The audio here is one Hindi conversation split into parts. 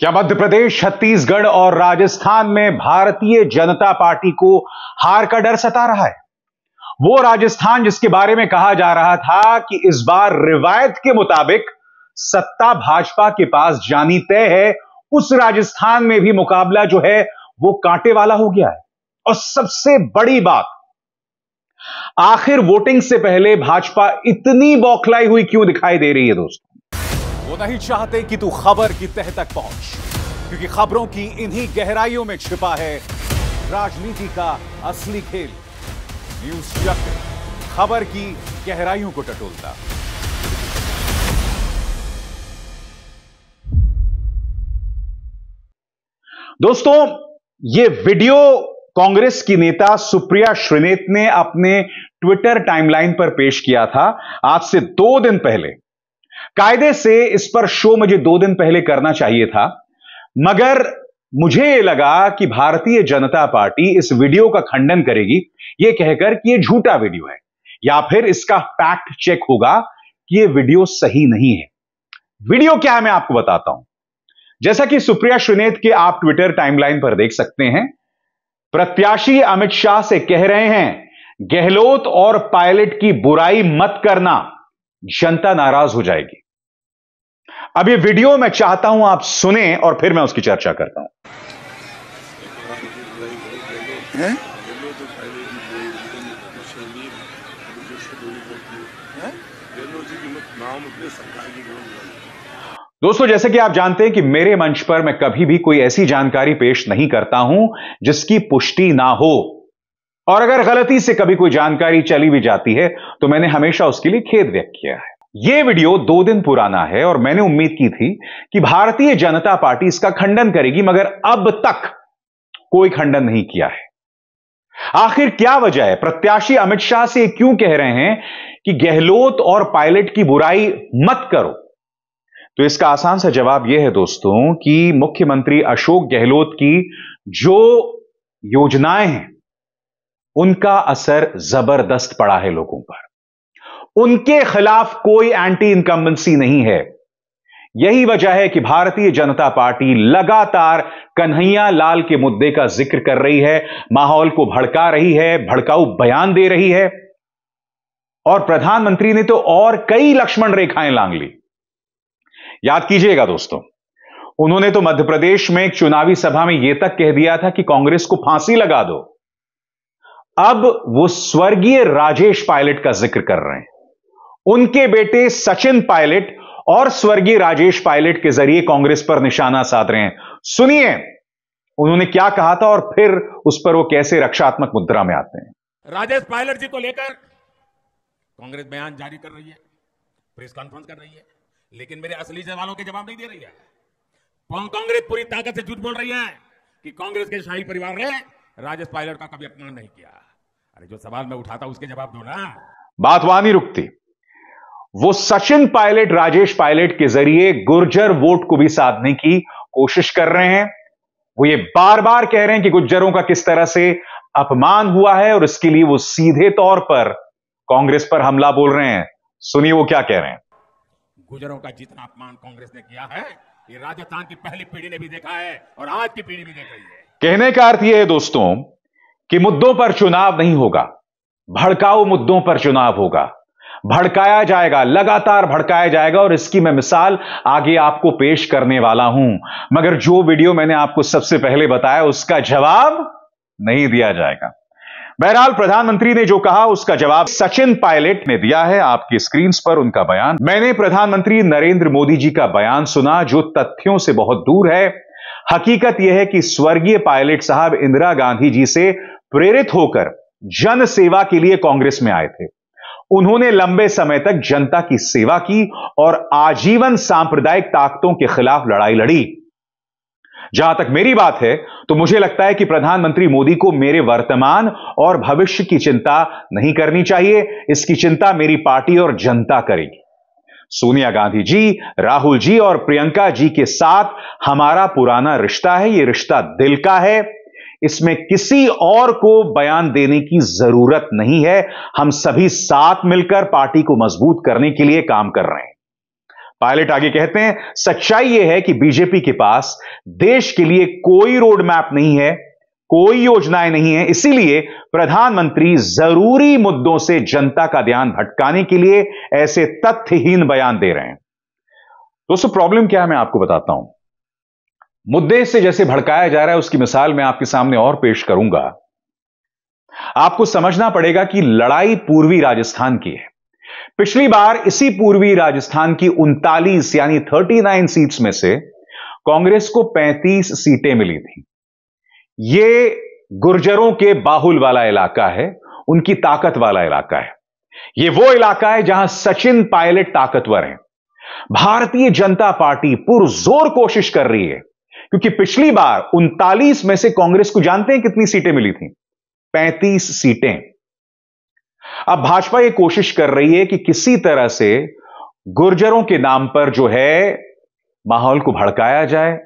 क्या मध्य प्रदेश छत्तीसगढ़ और राजस्थान में भारतीय जनता पार्टी को हार का डर सता रहा है वो राजस्थान जिसके बारे में कहा जा रहा था कि इस बार रिवायत के मुताबिक सत्ता भाजपा के पास जानी तय है उस राजस्थान में भी मुकाबला जो है वो कांटे वाला हो गया है और सबसे बड़ी बात आखिर वोटिंग से पहले भाजपा इतनी बौखलाई हुई क्यों दिखाई दे रही है दोस्तों वो नहीं चाहते कि तू खबर की तह तक पहुंच क्योंकि खबरों की इन्हीं गहराइयों में छिपा है राजनीति का असली खेल न्यूज चक्र खबर की गहराइयों को टटोलता दोस्तों ये वीडियो कांग्रेस की नेता सुप्रिया श्रीनेत ने अपने ट्विटर टाइमलाइन पर पेश किया था आज से दो दिन पहले कायदे से इस पर शो मुझे दो दिन पहले करना चाहिए था मगर मुझे लगा कि भारतीय जनता पार्टी इस वीडियो का खंडन करेगी यह कहकर कि यह झूठा वीडियो है या फिर इसका फैक्ट चेक होगा कि यह वीडियो सही नहीं है वीडियो क्या है मैं आपको बताता हूं जैसा कि सुप्रिया श्रीनेत के आप ट्विटर टाइमलाइन पर देख सकते हैं प्रत्याशी अमित शाह से कह रहे हैं गहलोत और पायलट की बुराई मत करना जनता नाराज हो जाएगी अब ये वीडियो मैं चाहता हूं आप सुने और फिर मैं उसकी चर्चा करता हूं दोस्तों जैसे कि आप जानते हैं कि मेरे मंच पर मैं कभी भी कोई ऐसी जानकारी पेश नहीं करता हूं जिसकी पुष्टि ना हो और अगर गलती से कभी कोई जानकारी चली भी जाती है तो मैंने हमेशा उसके लिए खेद व्यक्त किया है यह वीडियो दो दिन पुराना है और मैंने उम्मीद की थी कि भारतीय जनता पार्टी इसका खंडन करेगी मगर अब तक कोई खंडन नहीं किया है आखिर क्या वजह है प्रत्याशी अमित शाह से क्यों कह रहे हैं कि गहलोत और पायलट की बुराई मत करो तो इसका आसान सा जवाब यह है दोस्तों कि मुख्यमंत्री अशोक गहलोत की जो योजनाएं हैं उनका असर जबरदस्त पड़ा है लोगों पर उनके खिलाफ कोई एंटी इनकम्बेंसी नहीं है यही वजह है कि भारतीय जनता पार्टी लगातार कन्हैया लाल के मुद्दे का जिक्र कर रही है माहौल को भड़का रही है भड़काऊ बयान दे रही है और प्रधानमंत्री ने तो और कई लक्ष्मण रेखाएं लांग ली याद कीजिएगा दोस्तों उन्होंने तो मध्य प्रदेश में एक चुनावी सभा में यह तक कह दिया था कि कांग्रेस को फांसी लगा दो अब वो स्वर्गीय राजेश पायलट का जिक्र कर रहे हैं उनके बेटे सचिन पायलट और स्वर्गीय राजेश पायलट के जरिए कांग्रेस पर निशाना साध रहे हैं सुनिए उन्होंने क्या कहा था और फिर उस पर वो कैसे रक्षात्मक मुद्रा में आते हैं राजेश पायलट जी को लेकर कांग्रेस बयान जारी कर रही है प्रेस कॉन्फ्रेंस कर रही है लेकिन मेरे असली सवालों के जवाब नहीं दे रही है कांग्रेस पूरी ताकत से झूठ बोल रही है कि कांग्रेस के शाही परिवार ने राजेश पायलट का कभी अपमान नहीं किया अरे जो सवाल मैं उठाता उसके जवाब दो ना बात वहां नहीं रुकती वो सचिन पायलट राजेश पायलट के जरिए गुर्जर वोट को भी साधने की कोशिश कर रहे हैं वो ये बार बार कह रहे हैं कि गुज्जरों का किस तरह से अपमान हुआ है और इसके लिए वो सीधे तौर पर कांग्रेस पर हमला बोल रहे हैं सुनिए वो क्या कह रहे हैं गुजरों का जितना अपमान कांग्रेस ने किया है ये राजस्थान की पहली पीढ़ी ने भी देखा है और आज की पीढ़ी भी देख रही है कहने का अर्थ यह है दोस्तों कि मुद्दों पर चुनाव नहीं होगा भड़काऊ मुद्दों पर चुनाव होगा भड़काया जाएगा लगातार भड़काया जाएगा और इसकी मैं मिसाल आगे आपको पेश करने वाला हूं मगर जो वीडियो मैंने आपको सबसे पहले बताया उसका जवाब नहीं दिया जाएगा बहरहाल प्रधानमंत्री ने जो कहा उसका जवाब सचिन पायलट ने दिया है आपके स्क्रीन पर उनका बयान मैंने प्रधानमंत्री नरेंद्र मोदी जी का बयान सुना जो तथ्यों से बहुत दूर है हकीकत यह है कि स्वर्गीय पायलट साहब इंदिरा गांधी जी से प्रेरित होकर जन सेवा के लिए कांग्रेस में आए थे उन्होंने लंबे समय तक जनता की सेवा की और आजीवन सांप्रदायिक ताकतों के खिलाफ लड़ाई लड़ी जहां तक मेरी बात है तो मुझे लगता है कि प्रधानमंत्री मोदी को मेरे वर्तमान और भविष्य की चिंता नहीं करनी चाहिए इसकी चिंता मेरी पार्टी और जनता करेगी सोनिया गांधी जी राहुल जी और प्रियंका जी के साथ हमारा पुराना रिश्ता है यह रिश्ता दिल का है इसमें किसी और को बयान देने की जरूरत नहीं है हम सभी साथ मिलकर पार्टी को मजबूत करने के लिए काम कर रहे हैं पायलट आगे कहते हैं सच्चाई यह है कि बीजेपी के पास देश के लिए कोई रोड मैप नहीं है कोई योजनाएं नहीं है इसीलिए प्रधानमंत्री जरूरी मुद्दों से जनता का ध्यान भटकाने के लिए ऐसे तथ्यहीन बयान दे रहे हैं दोस्तों प्रॉब्लम क्या है मैं आपको बताता हूं मुद्दे से जैसे भड़काया जा रहा है उसकी मिसाल मैं आपके सामने और पेश करूंगा आपको समझना पड़ेगा कि लड़ाई पूर्वी राजस्थान की है पिछली बार इसी पूर्वी राजस्थान की उनतालीस यानी 39 सीट्स में से कांग्रेस को 35 सीटें मिली थी यह गुर्जरों के बाहुल वाला इलाका है उनकी ताकत वाला इलाका है यह वो इलाका है जहां सचिन पायलट ताकतवर हैं भारतीय जनता पार्टी पुरजोर कोशिश कर रही है क्योंकि पिछली बार उनतालीस में से कांग्रेस को जानते हैं कितनी सीटें मिली थी 35 सीटें अब भाजपा यह कोशिश कर रही है कि किसी तरह से गुर्जरों के नाम पर जो है माहौल को भड़काया जाए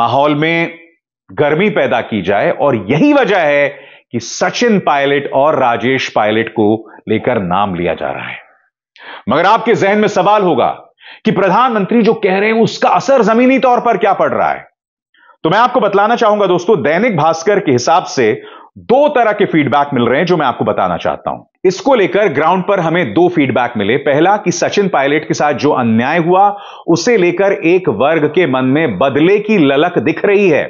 माहौल में गर्मी पैदा की जाए और यही वजह है कि सचिन पायलट और राजेश पायलट को लेकर नाम लिया जा रहा है मगर आपके जहन में सवाल होगा कि प्रधानमंत्री जो कह रहे हैं उसका असर जमीनी तौर पर क्या पड़ रहा है तो मैं आपको बतलाना चाहूंगा दोस्तों दैनिक भास्कर के हिसाब से दो तरह के फीडबैक मिल रहे हैं जो मैं आपको बताना चाहता हूं इसको लेकर ग्राउंड पर हमें दो फीडबैक मिले पहला कि सचिन पायलट के साथ जो अन्याय हुआ उसे लेकर एक वर्ग के मन में बदले की ललक दिख रही है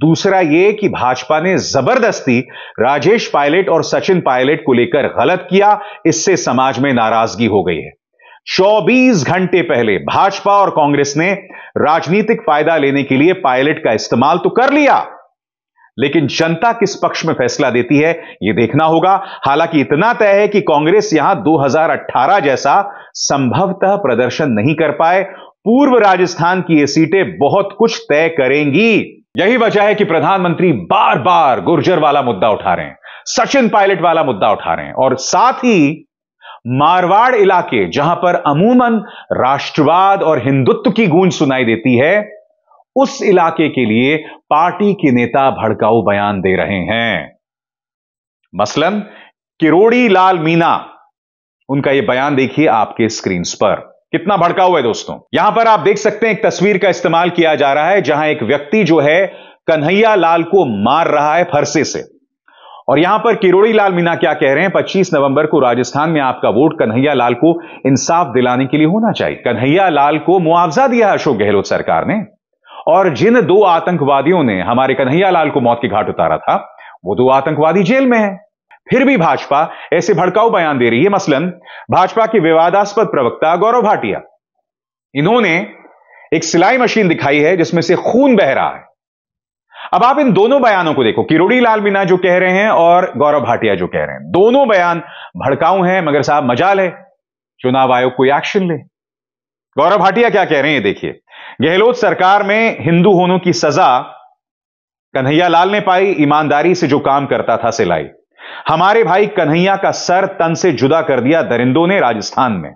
दूसरा यह कि भाजपा ने जबरदस्ती राजेश पायलट और सचिन पायलट को लेकर गलत किया इससे समाज में नाराजगी हो गई है 24 घंटे पहले भाजपा और कांग्रेस ने राजनीतिक फायदा लेने के लिए पायलट का इस्तेमाल तो कर लिया लेकिन जनता किस पक्ष में फैसला देती है यह देखना होगा हालांकि इतना तय है कि कांग्रेस यहां 2018 जैसा संभवतः प्रदर्शन नहीं कर पाए पूर्व राजस्थान की ये सीटें बहुत कुछ तय करेंगी यही वजह है कि प्रधानमंत्री बार बार गुर्जर वाला मुद्दा उठा रहे हैं सचिन पायलट वाला मुद्दा उठा रहे हैं और साथ ही मारवाड़ इलाके जहां पर अमूमन राष्ट्रवाद और हिंदुत्व की गूंज सुनाई देती है उस इलाके के लिए पार्टी के नेता भड़काऊ बयान दे रहे हैं मसलन किरोड़ी लाल मीना उनका यह बयान देखिए आपके स्क्रीन पर कितना भड़काऊ है दोस्तों यहां पर आप देख सकते हैं एक तस्वीर का इस्तेमाल किया जा रहा है जहां एक व्यक्ति जो है कन्हैया लाल को मार रहा है फरसे से और यहां पर किरोड़ी लाल मीना क्या कह रहे हैं 25 नवंबर को राजस्थान में आपका वोट कन्हैया लाल को इंसाफ दिलाने के लिए होना चाहिए कन्हैया लाल को मुआवजा दिया अशोक गहलोत सरकार ने और जिन दो आतंकवादियों ने हमारे कन्हैया लाल को मौत की घाट उतारा था वो दो आतंकवादी जेल में है फिर भी भाजपा ऐसे भड़काऊ बयान दे रही है मसलन भाजपा के विवादास्पद प्रवक्ता गौरव भाटिया इन्होंने एक सिलाई मशीन दिखाई है जिसमें से खून बह रहा है अब आप इन दोनों बयानों को देखो किरोड़ी लाल मीना जो कह रहे हैं और गौरव भाटिया जो कह रहे हैं दोनों बयान भड़काऊ हैं मगर साहब मजाल है चुनाव आयोग कोई एक्शन ले गौरव भाटिया क्या कह रहे हैं देखिए गहलोत सरकार में हिंदू होने की सजा कन्हैया लाल ने पाई ईमानदारी से जो काम करता था सिलाई हमारे भाई कन्हैया का सर तन से जुदा कर दिया दरिंदों ने राजस्थान में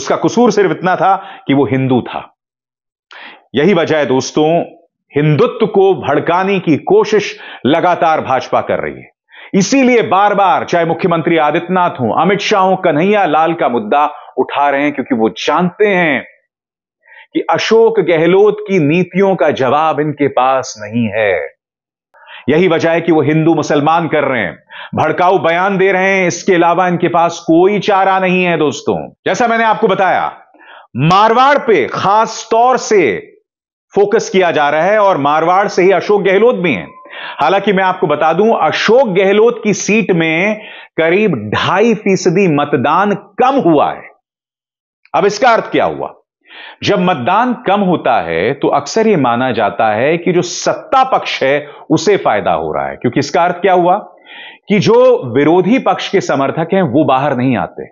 उसका कसूर सिर्फ इतना था कि वो हिंदू था यही वजह है दोस्तों हिंदुत्व को भड़काने की कोशिश लगातार भाजपा कर रही है इसीलिए बार बार चाहे मुख्यमंत्री आदित्यनाथ हो अमित शाह हो कन्हैया लाल का मुद्दा उठा रहे हैं क्योंकि वो जानते हैं कि अशोक गहलोत की नीतियों का जवाब इनके पास नहीं है यही वजह है कि वो हिंदू मुसलमान कर रहे हैं भड़काऊ बयान दे रहे हैं इसके अलावा इनके पास कोई चारा नहीं है दोस्तों जैसा मैंने आपको बताया मारवाड़ पे खास तौर से फोकस किया जा रहा है और मारवाड़ से ही अशोक गहलोत भी हैं हालांकि मैं आपको बता दूं अशोक गहलोत की सीट में करीब ढाई फीसदी मतदान कम हुआ है अब इसका अर्थ क्या हुआ जब मतदान कम होता है तो अक्सर यह माना जाता है कि जो सत्ता पक्ष है उसे फायदा हो रहा है क्योंकि इसका अर्थ क्या हुआ कि जो विरोधी पक्ष के समर्थक हैं वो बाहर नहीं आते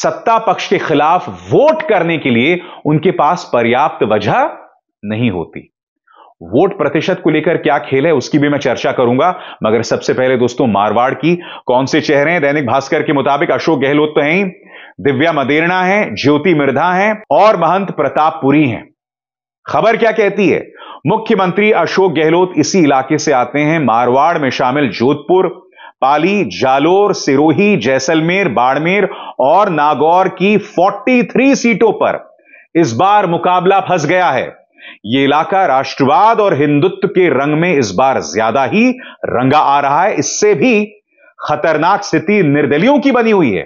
सत्ता पक्ष के खिलाफ वोट करने के लिए उनके पास पर्याप्त वजह नहीं होती वोट प्रतिशत को लेकर क्या खेल है उसकी भी मैं चर्चा करूंगा मगर सबसे पहले दोस्तों मारवाड़ की कौन से चेहरे हैं दैनिक भास्कर के मुताबिक अशोक गहलोत तो हैं दिव्या मदेरणा है ज्योति मिर्धा हैं और महंत प्रतापपुरी हैं खबर क्या कहती है मुख्यमंत्री अशोक गहलोत इसी इलाके से आते हैं मारवाड़ में शामिल जोधपुर पाली जालोर सिरोही जैसलमेर बाड़मेर और नागौर की 43 सीटों पर इस बार मुकाबला फंस गया है ये इलाका राष्ट्रवाद और हिंदुत्व के रंग में इस बार ज्यादा ही रंगा आ रहा है इससे भी खतरनाक स्थिति निर्दलियों की बनी हुई है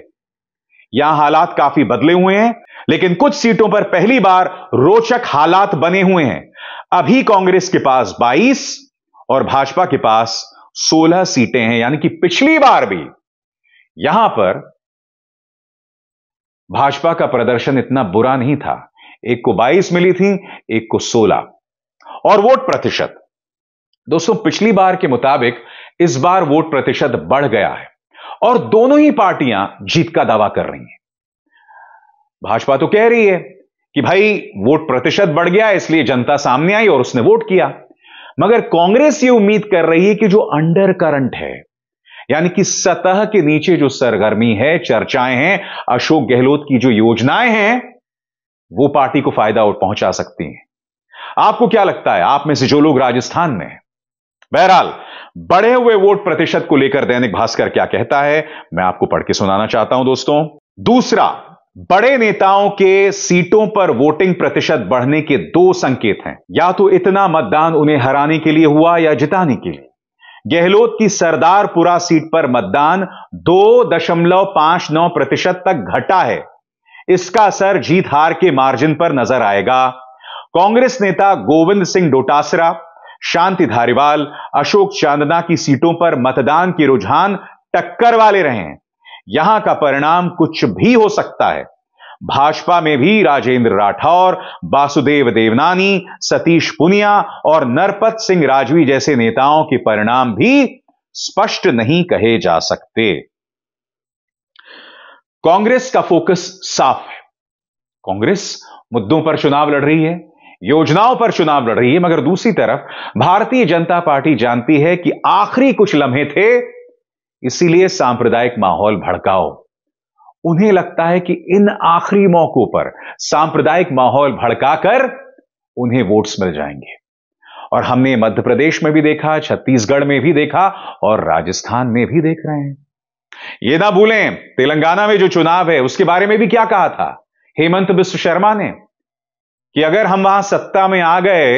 यहां हालात काफी बदले हुए हैं लेकिन कुछ सीटों पर पहली बार रोचक हालात बने हुए हैं अभी कांग्रेस के पास 22 और भाजपा के पास 16 सीटें हैं यानी कि पिछली बार भी यहां पर भाजपा का प्रदर्शन इतना बुरा नहीं था एक को 22 मिली थी एक को 16 और वोट प्रतिशत दोस्तों पिछली बार के मुताबिक इस बार वोट प्रतिशत बढ़ गया है और दोनों ही पार्टियां जीत का दावा कर रही हैं भाजपा तो कह रही है कि भाई वोट प्रतिशत बढ़ गया इसलिए जनता सामने आई और उसने वोट किया मगर कांग्रेस ये उम्मीद कर रही है कि जो अंडर करंट है यानी कि सतह के नीचे जो सरगर्मी है चर्चाएं हैं अशोक गहलोत की जो योजनाएं हैं वो पार्टी को फायदा और पहुंचा सकती हैं आपको क्या लगता है आप में से जो लोग राजस्थान में हैं बहरहाल बढ़े हुए वोट प्रतिशत को लेकर दैनिक भास्कर क्या कहता है मैं आपको पढ़ के सुनाना चाहता हूं दोस्तों दूसरा बड़े नेताओं के सीटों पर वोटिंग प्रतिशत बढ़ने के दो संकेत हैं या तो इतना मतदान उन्हें हराने के लिए हुआ या जिताने के लिए गहलोत की सरदारपुरा सीट पर मतदान दो दशमलव पांच नौ प्रतिशत तक घटा है इसका असर जीत हार के मार्जिन पर नजर आएगा कांग्रेस नेता गोविंद सिंह डोटासरा शांति धारीवाल अशोक चांदना की सीटों पर मतदान के रुझान टक्कर वाले रहे हैं यहां का परिणाम कुछ भी हो सकता है भाजपा में भी राजेंद्र राठौर वासुदेव देवनानी सतीश पुनिया और नरपत सिंह राजवी जैसे नेताओं के परिणाम भी स्पष्ट नहीं कहे जा सकते कांग्रेस का फोकस साफ है कांग्रेस मुद्दों पर चुनाव लड़ रही है योजनाओं पर चुनाव लड़ रही है मगर दूसरी तरफ भारतीय जनता पार्टी जानती है कि आखिरी कुछ लम्हे थे इसीलिए सांप्रदायिक माहौल भड़काओ उन्हें लगता है कि इन आखिरी मौकों पर सांप्रदायिक माहौल भड़काकर उन्हें वोट्स मिल जाएंगे और हमने मध्य प्रदेश में भी देखा छत्तीसगढ़ में भी देखा और राजस्थान में भी देख रहे हैं ये ना भूलें तेलंगाना में जो चुनाव है उसके बारे में भी क्या कहा था हेमंत बिश्व शर्मा ने कि अगर हम वहां सत्ता में आ गए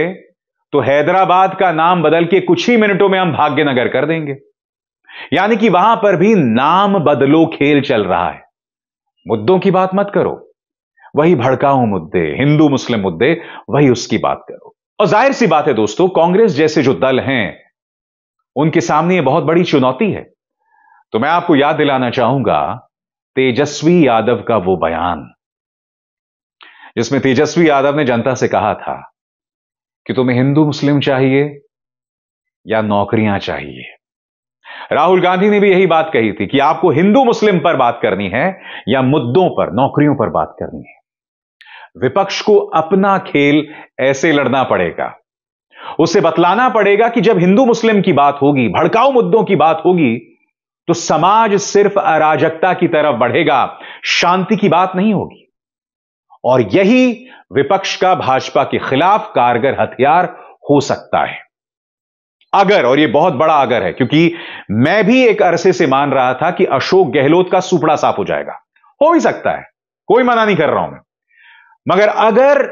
तो हैदराबाद का नाम बदल के कुछ ही मिनटों में हम भाग्यनगर कर देंगे यानी कि वहां पर भी नाम बदलो खेल चल रहा है मुद्दों की बात मत करो वही भड़काऊ मुद्दे हिंदू मुस्लिम मुद्दे वही उसकी बात करो और जाहिर सी बात है दोस्तों कांग्रेस जैसे जो दल हैं उनके सामने यह बहुत बड़ी चुनौती है तो मैं आपको याद दिलाना चाहूंगा तेजस्वी यादव का वो बयान जिसमें तेजस्वी यादव ने जनता से कहा था कि तुम्हें हिंदू मुस्लिम चाहिए या नौकरियां चाहिए राहुल गांधी ने भी यही बात कही थी कि आपको हिंदू मुस्लिम पर बात करनी है या मुद्दों पर नौकरियों पर बात करनी है विपक्ष को अपना खेल ऐसे लड़ना पड़ेगा उसे बतलाना पड़ेगा कि जब हिंदू मुस्लिम की बात होगी भड़काऊ मुद्दों की बात होगी तो समाज सिर्फ अराजकता की तरफ बढ़ेगा शांति की बात नहीं होगी और यही विपक्ष का भाजपा के खिलाफ कारगर हथियार हो सकता है अगर और यह बहुत बड़ा अगर है क्योंकि मैं भी एक अरसे से मान रहा था कि अशोक गहलोत का सुपड़ा साफ हो जाएगा हो ही सकता है कोई मना नहीं कर रहा हूं मैं मगर अगर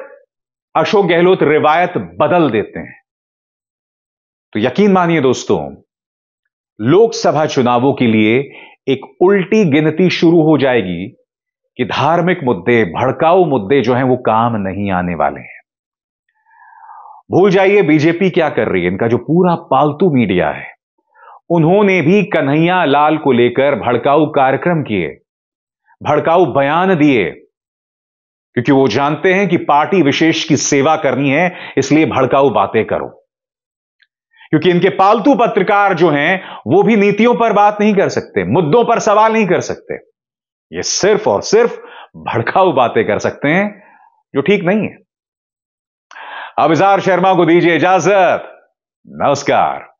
अशोक गहलोत रिवायत बदल देते हैं तो यकीन मानिए दोस्तों लोकसभा चुनावों के लिए एक उल्टी गिनती शुरू हो जाएगी कि धार्मिक मुद्दे भड़काऊ मुद्दे जो हैं वो काम नहीं आने वाले हैं भूल जाइए बीजेपी क्या कर रही है इनका जो पूरा पालतू मीडिया है उन्होंने भी कन्हैया लाल को लेकर भड़काऊ कार्यक्रम किए भड़काऊ बयान दिए क्योंकि वो जानते हैं कि पार्टी विशेष की सेवा करनी है इसलिए भड़काऊ बातें करो क्योंकि इनके पालतू पत्रकार जो हैं वो भी नीतियों पर बात नहीं कर सकते मुद्दों पर सवाल नहीं कर सकते ये सिर्फ और सिर्फ भड़काऊ बातें कर सकते हैं जो ठीक नहीं है अब शर्मा को दीजिए इजाजत नमस्कार